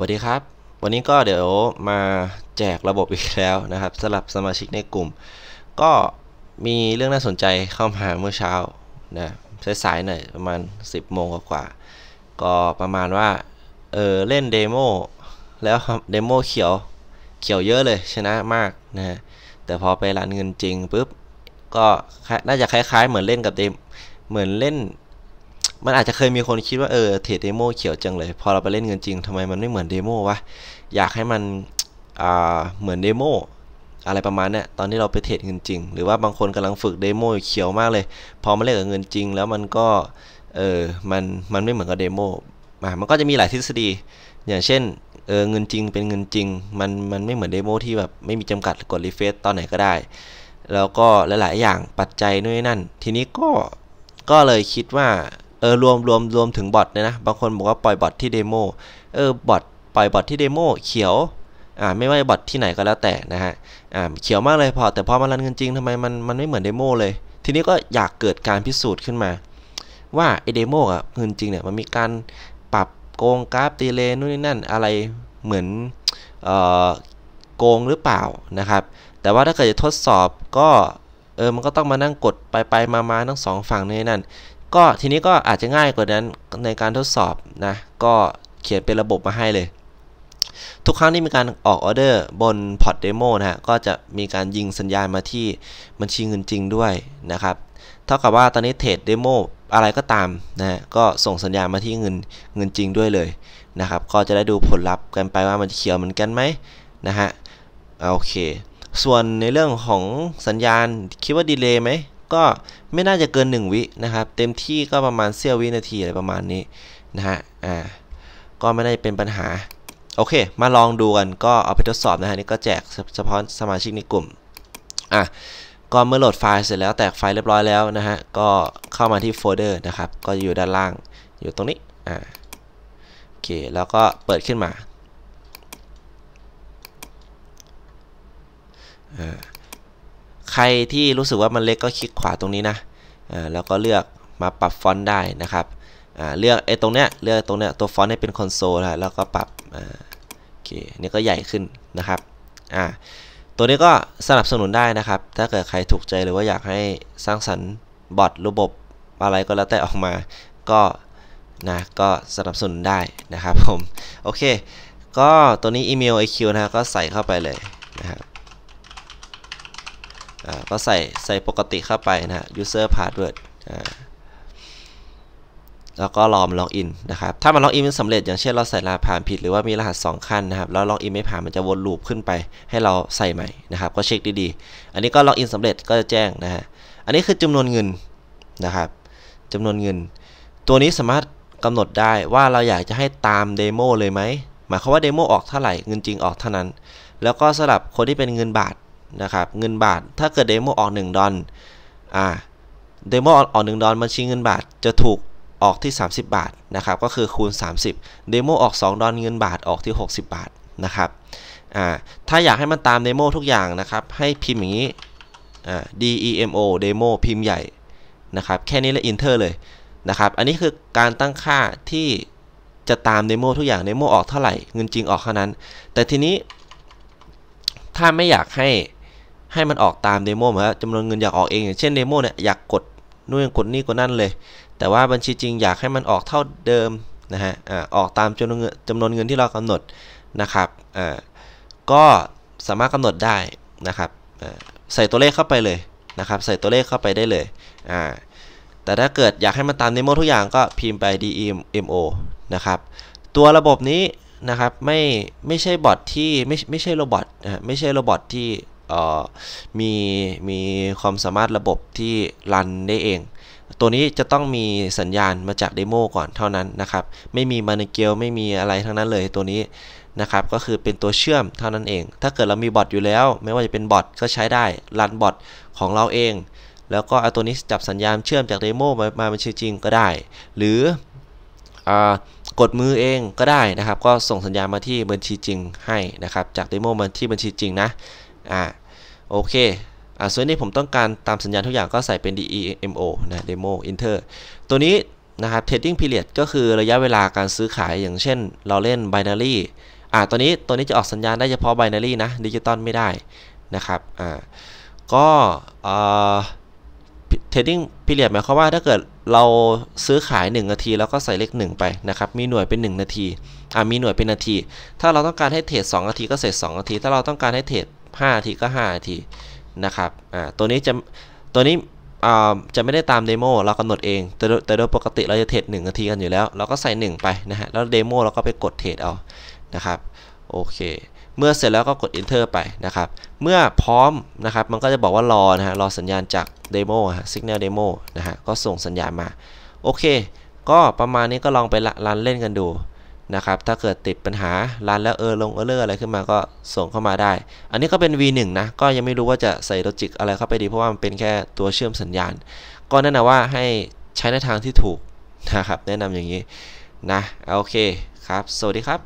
วัสดีครับ วันนี้ก็เดี๋ยวมาแจกระบบอีกแล้วนะครับสำหรับสมาชิกในกลุ่ม ก็มีเรื่องน่าสนใจเข้ามาเมื่อเช้านะสายๆหน่อยประมาณ 10 โมงกว่า ก็ประมาณว่า เออ เล่นเดโมแล้วเดโมเขียวเขียวเยอะเลยชนะมากนะฮะแต่พอไปรันเงินจริงปุ๊บ ก็น่าจะคล้ายๆ เหมือนเล่นกับเดมเหมือนเล่นมันอาจจะเคยมีคนคิดว่าเออเทรดเดโมเขียวจังเลย พอเราไปเล่นเงินจริงทำไมมันไม่เหมือนเดโมวะอยากให้มันเหมือนเดโมอะไรประมาณเนี้ยตอนที่เราไปเทรดเงินจริง หรือว่าบางคนกำลังฝึกเดโมเขียวมากเลย พอมาเล่นกับเงินจริง แล้วมันก็เออมันมันไม่เหมือนกับเดโมมันก็จะมีหลายทฤษฎี อย่างเช่นเออเงินจริงเป็นเงินจริง มันมันไม่เหมือนเดโมที่แบบไม่มีจำกัดกดรีเฟซตอนไหนก็ได้ แล้วก็หลายๆ อย่างปัจจัยนู่นนั่นทีนี้ก็ก็เลยคิดว่าเออ รวมรวมรวม ถึงบอทเนี่ยนะ บางคน บอกว่าปล่อยบอทที่เดโมเออ บอทปล่อยบอทที่เดโมเขียว อ่า ไม่ว่าบอทที่ไหนก็แล้วแต่นะฮะ อ่าเขียวมากเลยพอ แต่ พอมารันงินจริงทำไมมันมันไม่เหมือนเดโมเลย ทีนี้ก็อยากเกิดการพิสูจน์ขึ้นมา ว่า ไอเดโมอ่ะเงินจริงเนี่ยมันมีการปรับโกงกราฟ ตีเลนู่นนี่นั่น อะไรเหมือนเอ่อโกงหรือเปล่านะครับ แต่ว่าถ้าเกิดจะทดสอบก็เออมันก็ต้องมานั่งกดไปไปมามาทั้งสองฝั่งนี่นั่นก็ทีนี้ก็อาจจะง่ายกว่านั้นในการทดสอบนะก็เขียนเป็นระบบมาให้เลย ทุกครั้งที่มีการออกออเดอร์ บนพอร์ตเดโมนะฮะก็จะมีการยิงสัญญาณมาที่บัญชีเงินจริงด้วยนะครับเท่ากับว่าตอนนี้เทรดเดโมอะไรก็ตามนะฮะก็ส่งสัญญาณมาที่เงินเงินจริงด้วยเลยนะครับก็จะได้ดูผลลัพธ์กันไปว่ามันเขียวเหมือนกันไหมนะฮะโอเค ส่วนในเรื่องของสัญญาณคิดว่าดีเลย์ไหมก็ไม่น่าจะเกิน 1 วินะครับ เต็มที่ก็ประมาณเสี้ยววินาทีอะไรประมาณนี้นะฮะอ่าก็ไม่ได้เป็นปัญหาโอเคมาลองดูกัน ก็เอาไปทดสอบนะฮะนี่ก็แจกเฉพาะสมาชิกในกลุ่มอ่ะก็เมื่อโหลดไฟล์เสร็จแล้วแตกไฟล์เรียบร้อยแล้วนะฮะก็เข้ามาที่โฟลเดอร์นะครับก็อยู่ด้านล่างอยู่ตรงนี้อ่าโอเคแล้วก็เปิดขึ้นมาอ่าใครที่รู้สึกว่ามันเล็กก็คลิกขวาตรงนี้นะแล้วก็เลือกมาปรับฟอนต์ได้นะครับเลือกไอ้ตรงเนี้ยเลือกตรงเนี้ยตัวฟอนต์ให้เป็นคอนโซลแล้วก็ปรับโอเคนี่ก็ใหญ่ขึ้นนะครับตัวนี้ก็สนับสนุนได้นะครับ ถ้าเกิดใครถูกใจหรือว่าอยากให้สร้างสรรค์บอทระบบ อะไรก็แล้วแต่ออกมาก็นะก็สนับสนุนได้นะครับผมโอเคก็ตัวนี้อีเมล IQ นะก็ใส่เข้าไปเลยนะครับก็ใส่ใส่ปกติเข้าไปนะฮะ user password แล้วก็ลอมล็อกอินนะครับ ถ้ามันล็อกอินไม่สำเร็จอย่างเช่นเราใส่รหัสผ่านผิดหรือว่ามีรหัส 2 ขั้นนะครับแล้วล็อกอินไม่ผ่านมันจะวนลูปขึ้นไปให้เราใส่ใหม่นะครับก็เช็คดีๆ อันนี้ก็ล็อกอินสำเร็จก็จะแจ้งนะฮะ อันนี้คือจำนวนเงินนะครับจำนวนเงิน ตัวนี้สามารถกำหนดได้ว่าเราอยากจะให้ตามเดโมเลยไหมหมายความว่าเดโมออกเท่าไหร่เงินจริงออกเท่านั้น แล้วก็สำหรับคนที่เป็นเงินบาทนะครับเงินบาทถ้าเกิดเดโมออก 1 ดอลอ่าเดโมออก1ดอลบัญชีเงินบาทจะถูกออกที่ 30 บาทนะครับก็คือคูณ 30เดโมออก2ดอลเงินบาทออกที่ 60 บาทนะครับอ่าถ้าอยากให้มันตามเดโมทุกอย่างนะครับให้พิมพ์อย่างนี้อ่า demo เดโมพิมพ์ใหญ่นะครับแค่นี้แล้วเทอร์เลยนะครับอันนี้คือการตั้งค่าที่จะตามเดโมทุกอย่างเดโมออกเท่าไหร่เงินจริงออกเท่านั้น แต่ทีนี้ ถ้าไม่อยากใหให้มันออกตามเดโมเหมือนจำนวนเงินอยากออกเองอย่างเช่นเดโมเนี่ยอยากกดนู่นกดนี่กดนั่นเลย แต่ว่าบัญชีจริงอยากให้มันออกเท่าเดิมนะฮะออกตามจำนวนจำนวนเงินที่เรากำหนดนะครับก็สามารถกำหนดได้นะครับใส่ตัวเลขเข้าไปเลยนะครับใส่ตัวเลขเข้าไปได้เลย แต่ถ้าเกิดอยากให้มันตามเดโมทุกอย่างก็พิมพ์ไป demo นะครับตัวระบบนี้นะครับไม่ไม่ใช่บอทที่ไม่ไม่ใช่โรบอทนะไม่ใช่โรบอทที่มีมีความสามารถระบบที่รันได้เอง ตัวนี้จะต้องมีสัญญาณมาจากเดโมก่อนเท่านั้นนะครับ ไม่มีมานเกลไม่มีอะไรทั้งนั้นเลยตัวนี้นะครับ ก็คือเป็นตัวเชื่อมเท่านั้นเอง ถ้าเกิดเรามีบอทอยู่แล้ว ไม่ว่าจะเป็นบอทก็ใช้ได้ รันบอทของเราเอง แล้วก็เอาตัวนี้จับสัญญาณเชื่อมจากเดโมมามาเป็นจริงก็ได้ หรือกดมือเองก็ได้นะครับ ก็ส่งสัญญาณมาที่บัญชีจริงให้นะครับ จากเดโมมาที่บัญชีจริงนะอ่าโอเค อ่าส่วนนี้ผมต้องการตามสัญญาณทุกอย่างก็ใส่เป็น demo นะ demo enter ตัวนี้นะครับ trading period ก็คือระยะเวลาการซื้อขายอย่างเช่น เราเล่น binary อ่าตัวนี้ตัวนี้จะออกสัญญาณได้เฉพาะ binary นะดิจิตอลไม่ได้นะครับ อ่าก็อ่า trading period หมายความว่าถ้าเกิดเราซื้อขาย 1 นาที แล้วก็ใส่เลข 1 ไปนะครับ มีหน่วยเป็น 1 นาทีอ่ามีหน่วยเป็นนาที ถ้าเราต้องการให้เทรด2นาทีก็ใส่2นาทีถ้าเราต้องการให้เทรด5ทีก็5ทีนะครับอ่าตัวนี้จะตัวนี้จะไม่ได้ตามเดโมเรากำหนดเองแต่แต่โดยปกติเราจะเทรดหนึ่งาทีกันอยู่แล้ว เราก็ใส่ 1 ไปนะฮะแล้วเดโมเราก็ไปกดเทรดเอานะครับโอเคเมื่อเสร็จแล้วก็กด enter ไปนะครับ เมื่อพร้อมนะครับมันก็จะบอกว่ารอนะฮะรอสัญญาณจากเดโมฮะสัญญาณเดโมนะฮะก็ส่งสัญญาณมา โอเค ก็ประมาณนี้ก็ลองไปรันเล่นกันดูนะครับ ถ้าเกิดติดปัญหารันแล้วเออลงเออเลอร์อะไรขึ้นมาก็ส่งเข้ามาได้ อันนี้ก็เป็น V1 นะ ก็ยังไม่รู้ว่าจะใส่โลจิกอะไรเข้าไปดีเพราะว่ามันเป็นแค่ตัวเชื่อมสัญญาณ ก็แนะนำว่าให้ใช้ในทางที่ถูกนะครับแนะนำอย่างนี้นะโอเคครับสวัสดีครับ